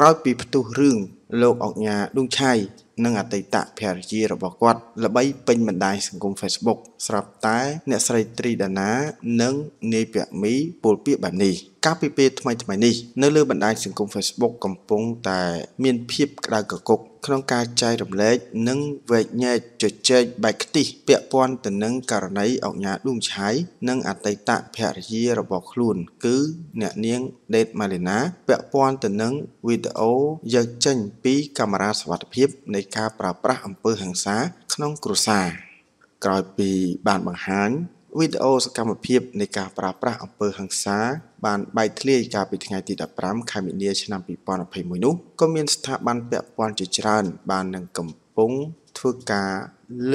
ក្រោយពីផ្ទុះរឿងលោកអុកញ៉ាឌុងឆៃនិងអតីតភរិយារបស់គាត់ ល្បីពេញបណ្ដាញសង្គម Facebook ស្រាប់តែ អ្នកស្រីទ្រីដាណា និង នាយពមីពលពាកបែបនេះកាលពីពេលថ្មីថ្មីនេះនៅលើបណ្ដាញសង្គម Facebook កំពុងតែមានភាពក្តៅកគុកក្នុងការចែករំលែកនិងវែកញែកជជែកបែកខ្ទិះពាក់ព័ន្ធទៅនឹងករណីអង្គការឌួងឆៃនិងអតីតភរិយារបស់ខ្លួន គឺ អ្នកនាងដេតម៉ាលីណាពាក់ព័ន្ធទៅនឹងវីដេអូយកចេញពីកាមេរ៉ាសវត្ថិភាពនៃការប្រើប្រាស់អំពើហិង្សាក្នុងគ្រួសារក្រោយពីបានបង្ហាញវីដេអូសកម្មភាពនៃការប្រាស្រ័យអំពើហិង្សាបានបែកធ្លាយកាលពីថ្ងៃទី15ខែមីនាឆ្នាំ2021នោះក៏មានស្ថាប័នពាក់ព័ន្ធជាច្រើន បាន នឹងកំពុងធ្វើការ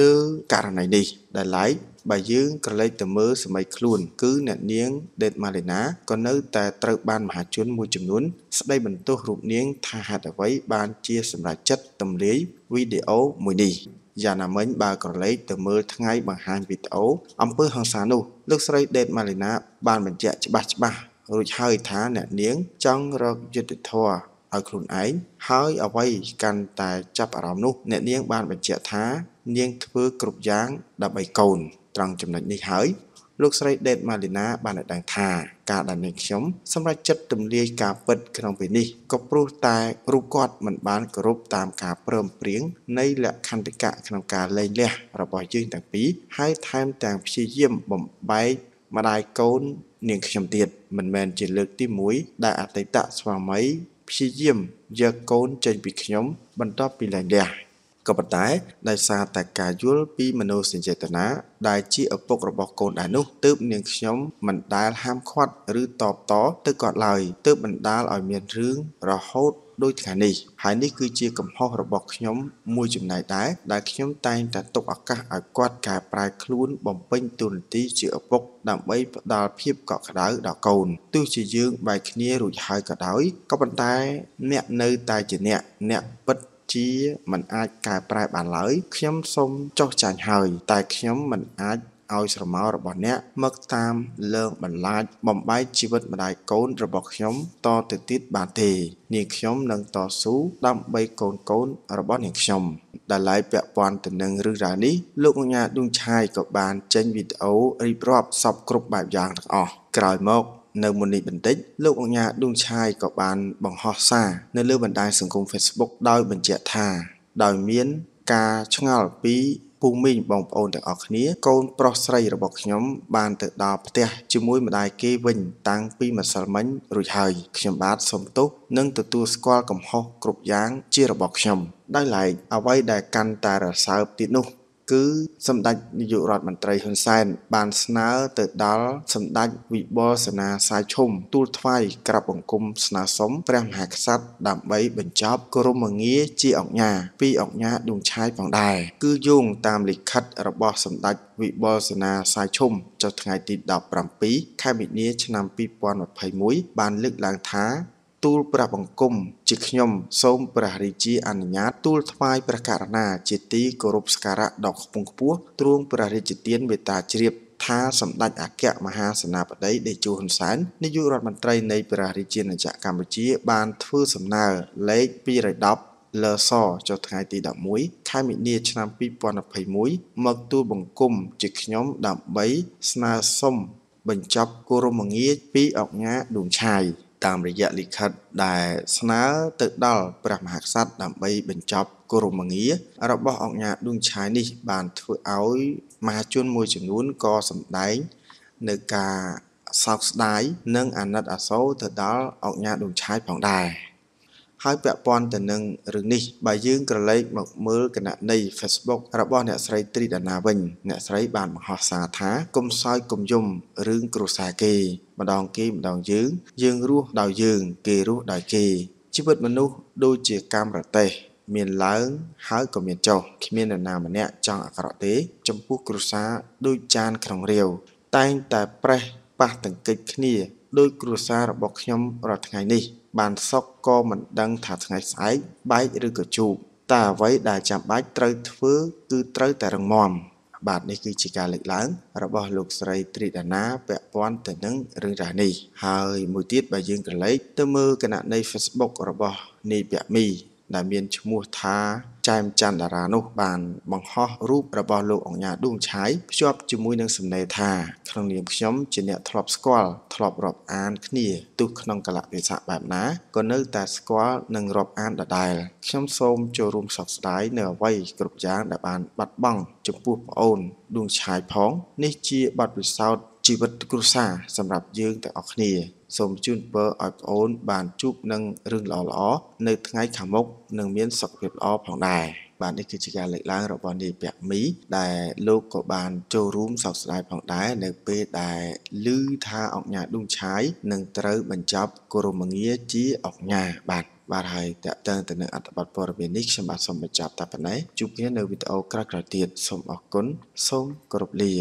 លើករណីនេះ ដែលឡែកបើយើងក្រឡេកទៅមើលសម័យខ្លួនគឺ អ្នកនាង ដេតម៉ាឡេណាក៏នៅតែត្រូវ បានមហាជនមួយចំនួនស្ដីបន្ទោសរូបនាង ថាហេតុអ្វីបាន ជាសម្រាប់ចិត្តទម្លាយវីដេអូមួយនេះយ៉ាងណាមិញបើក្រឡេកទៅមើលថ្ងៃបង្ហាញវីដេអូអំពើហ ংস ានោះលោកស្រីដេតម៉ាលីណា បានបញ្ជាក់ច្បាស់ច្បាស់រួចហើយថាអ្នកនាង ចង់រកយុត្តិធម៌ឲ្យខ្លួនឯងហើយអ្វីកាន់តែចាប់អារម្មណ៍នោះអ្នកនាងបានបញ្ជាក់ថា នាងធ្វើគ្រប់យ៉ាងដើម្បីកូន ត្រង់ចំណុចនេះហើយលោកស្រីដេតម៉ាលីណាបានឲ្យដឹងថាការដែលនាងខ្ញុំសម្រាប់ចិត្តទម្លាយការពិតក្នុងពេលនេះក៏ព្រោះតែរូបគាត់មិនបានគោរពតាមការព្រមព្រៀងនៃលក្ខន្តិកៈក្នុងការលែងលះរបស់យើងទាំងពីរហើយថែមទាំងព្យាយាមបំបែកម្ដាយកូន នាងខ្ញុំទៀតមិនមែនជាលើកទី1ដែលអតីតស្វាមី ព្យាយាមយកកូនចេញពីខ្ញុំបន្ទាប់ពីលែងលះក៏ប៉ុន្តែដោយសារតែការយល់ពីមនោសញ្ចេតនាដែលជាឪពុករបស់កូនដែរនោះទើបនាងខ្ញុំមិនដែលហាមឃាត់ ឬតបតទៅគាត់ឡើយទើបបណ្ដាលឲ្យមានរឿងរហូតដូចថ្ងៃនេះហើយនេះគឺជា កំហុសរបស់ខ្ញុំមួយចំណែកដែរដែលខ្ញុំតែងតែទុកឱកាសឲ្យគាត់កែប្រែខ្លួន បំពេញតួនាទីជាឪពុកដើម្បីផ្ដល់ភាពកក់ក្ដៅដល់កូនទោះជាយើងបែកគ្នារួចហើយក៏ដោយក៏ប៉ុន្តែ អ្នកនៅ តែជាអ្នកអ្នកពិតជាមិនអាចកែប្រែបានឡើយ ខ្ញុំសូមចុះចាញ់ហើយ តែខ្ញុំមិនអាចឲ្យស្រមោលរបស់អ្នកមកតាម លើងបន្លាច បំបែកជីវិតម្ដាយកូនរបស់ខ្ញុំតទៅទៀតបានទេនាងខ្ញុំនឹងតស៊ូដើម្បីកូនកូនរបស់នាងខ្ញុំដែលឡៃពាក់ព័ន្ធទៅនឹងរឿងរ៉ាវនេះលោកអញ្ញាឌុងឆាយក៏បានចេញវីដេអូរៀបរាប់សពគ្រប់បែបយ៉ាងទាំងអស់ក្រោយមកនៅមុននេះបន្តិចលោកអង្ញាដួងឆាយក៏បានបង្ហោះសារនៅលើបណ្ដាញសង្គម Facebook ដោយបញ្ជាក់ថាដោយមាន ការឆ្ងល់ពីពូមីងបងប្អូនទាំងអស់គ្នាកូនប្រុសស្រីរបស់ខ្ញុំ បាន ទៅដល់ផ្ទះជាមួយម្ដាយគេវិញតាំងពីម្សិលមិញរួចហើយខ្ញុំបាទសូមទោសនិងទទួលស្គាល់កំហុសគ្រប់យ៉ាង ជារបស់ខ្ញុំដោយឡែកអ្វីដែលកាន់តែរសើបទៀតនោះគឺសម្ដេចនាយករដ្ឋមន្ត្រីហ៊ុនសែនបានស្នើទៅដល់សម្ដេចវិបុលសេនាសាយឈុំទូលថ្វាយក្រាបបង្គំស្នើសុំព្រះមហាក្សត្រដើម្បីបញ្ចប់ក្រមងារជាអង្គញាពីអង្គញាដួងឆាយផងដែរគឺយោងតាមលិខិតរបស់សម្ដេចវិបុលសេនាសាយឈុំចុះថ្ងៃទី17ខែមីនាឆ្នាំ2021បានលើកឡើងថាទូលព្រះបង្គំជាខ្ញុំសូមព្រះរាជាអនុញ្ញាតទូលថ្វាយព្រះករណាជាទីគោរពសក្ការៈដ៏ខ្ពង់ខ្ពស់ទ្រង់ព្រះរាជាទានមេត្តាជ្រាបថាសម្ដេចអគ្គមហាសេនាបតីដេជោហ៊ុនសែននាយករដ្ឋមន្ត្រីនៃព្រះរាជាណាចក្រកម្ពុជាបានធ្វើសំណើលេខ210លសចុះថ្ងៃទី11ខែមិនិនាឆ្នាំ2021មកទូលបង្គំជាខ្ញុំដើម្បីស្នើសុំបញ្ចប់គោរមងារពីអង្គការដួងឆាយតាមរយៈលិខិតដែល ស្នើទៅដល់ព្រះមហាក្សត្រដើម្បីបញ្ចប់គរមងាររបស់អង្គញាឌួងឆៃនេះបានធ្វើឲ្យមហាជនមួយចំនួនក៏សម្ដែងនៅការសោកស្ដាយនិង អាណិតអាសូរទៅដល់អង្គញាឌួងឆៃផងដែរ។ហើយពាក់ព័ន្ធទៅនឹងរឿងនេះបើយើង ក្រឡេក មកមើលគណនី Facebook របស់អ្នកស្រីត្រីដាណាវិញ អ្នកស្រីបានបង្ហោះសារថាកុំសើចកុំយំរឿងគ្រួសារគេម្ដងគេម្ដងយើង យើងរស់ដោយយើងគេរស់ដោយគេជីវិតមនុស្សដូចជាកម្មរទេសមានឡើង ហើយក៏មានចុះគ្មាននរណា ម្នាក់ចង់អាក្រក់ទេ ចំពោះគ្រួសារដូចចានក្នុងរាវ តែងតែប្រេះប៉ះទង្គិចគ្នា ដោយគ្រួសាររបស់ខ្ញុំរាល់ថ្ងៃនេះបានសុខក៏មិនដឹងថាថ្ងៃស្អែកបែកឬក៏ជូបតែអ្វីដែលចាំបាច់ត្រូវធ្វើ គឺត្រូវតែរងមមបាទនេះគឺជាការលើកឡើងរបស់លោកស្រីត្រីដាណា ពាក់ព័ន្ធទៅនឹងរឿងរ៉ាវនេះហើយមួយទៀតបើយើងក្រឡេកទៅមើលគណនី Facebook របស់នីពាក់មីដែលមានឈ្មោះថាចែមច័ន្ទតារានោះបាន បង្ហោះរូបរបស់លោកអង្ញាដួងឆាយភ្ជាប់ជាមួយនឹងសំណេរថាក្នុងនាមខ្ញុំជាអ្នកធ្លាប់ស្គាល់ធ្លាប់រាប់អាន គ្នាទោះក្នុងកលៈទេសៈបែបណាក៏នៅតែស្គាល់និងរាប់អានដដែលខ្ញុំសូមចូលរួមសោកស្ដាយនៅអ្វីគ្រប់យ៉ាងដែលបាន បាត់បង់ចំពោះប្អូនដួងឆាយផងនេះជាបទពិសោធន៍ជីវិតគ្រួសារសម្រាប់យើងទាំងអស់គ្នាសូមជូនពរឲ្យប្អូនបានជួបនឹងរឿងល្អៗនៅ ថ្ងៃខាងមុខនិងមានសុខភាពល្អផងដែរបាទនេះគឺជាការលើកឡើងរបស់នាយពាក់មី ដែលលោកក៏បានចូលរួមសោកស្ដាយផងដែរនៅពេលដែលឮថាអង្គញាឌុងឆាយនឹងត្រូវបញ្ចប់គោរមងារជាអង្គញាបាទបាទហើយតកតើទៅនឹងអត្ថបទព័ត៌មាននេះខ្ញុំបាទសូមបញ្ចប់តែប៉ុណ្ណេះជួបគ្នានៅវីដេអូក្រោយៗទៀតសូមអរគុណសូមគោរពលា